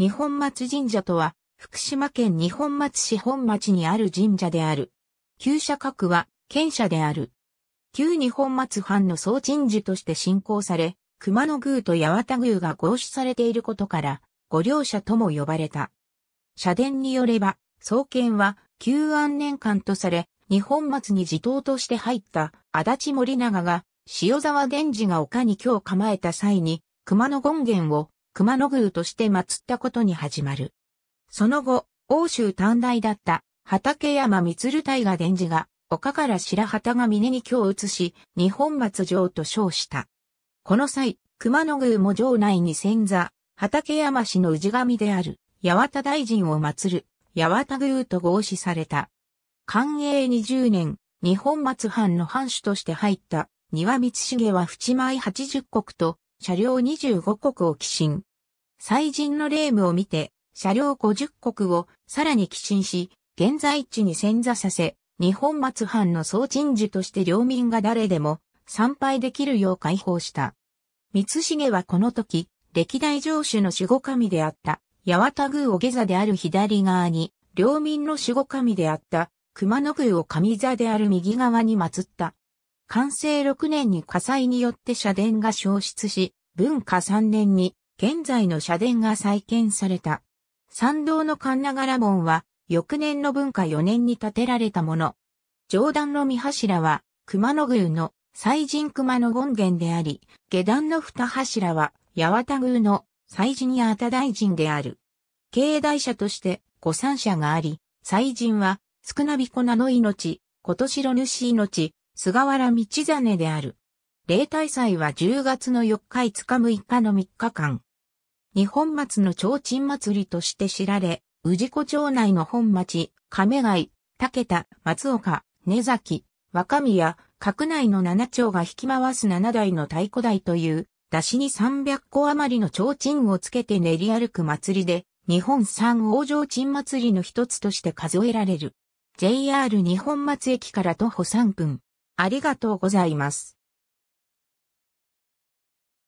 日本松神社とは、福島県日本松市本町にある神社である。旧社格は、県社である。旧日本松藩の総鎮守として信仰され、熊野宮と八幡宮が合祀されていることから、御両社とも呼ばれた。社殿によれば、創建は、旧安年間とされ、日本松に地頭として入った足立森長が、塩沢伝次が丘に今日構えた際に、熊野権現を熊野宮として祀ったことに始まる。その後、欧州短大だった畠山満大河伝授が、丘から白旗が峰に京を移し、日本松城と称した。この際、熊野宮も城内に仙座、畠山氏の氏神である、八幡大臣を祀る、八幡宮と合祀された。寛永20年、日本松藩の藩主として入った、庭光重は淵前八十国と車両25国を寄進。最人の霊夢を見て、車両50国をさらに寄進し、現在地に潜座させ、日本松藩の総鎮守として領民が誰でも参拝できるよう解放した。三重はこの時、歴代城主の守護神であった、八幡宮お下座である左側に、領民の守護神であった、熊野宮を上座である右側に祀った。完成6年に火災によって社殿が消失し、文化3年に現在の社殿が再建された。参道の神流門は翌年の文化4年に建てられたもの。上段の三柱は熊野宮の祭神熊野権現であり、下段の二柱は八幡宮の祭神八幡大臣である。境内者として御三者があり、祭神は少なびこ名の命、今年の主命、菅原道真である。例大祭は10月の4日5日6日の3日間。日本松の提灯祭りとして知られ、治子町内の本町、亀貝、竹田、松岡、根崎、若宮、閣内の七町が引き回す七台の太鼓台という、出しに300個余りの提灯をつけて練り歩く祭りで、日本三王城鎮祭りの一つとして数えられる。JR 日本松駅から徒歩3分、ありがとうございます。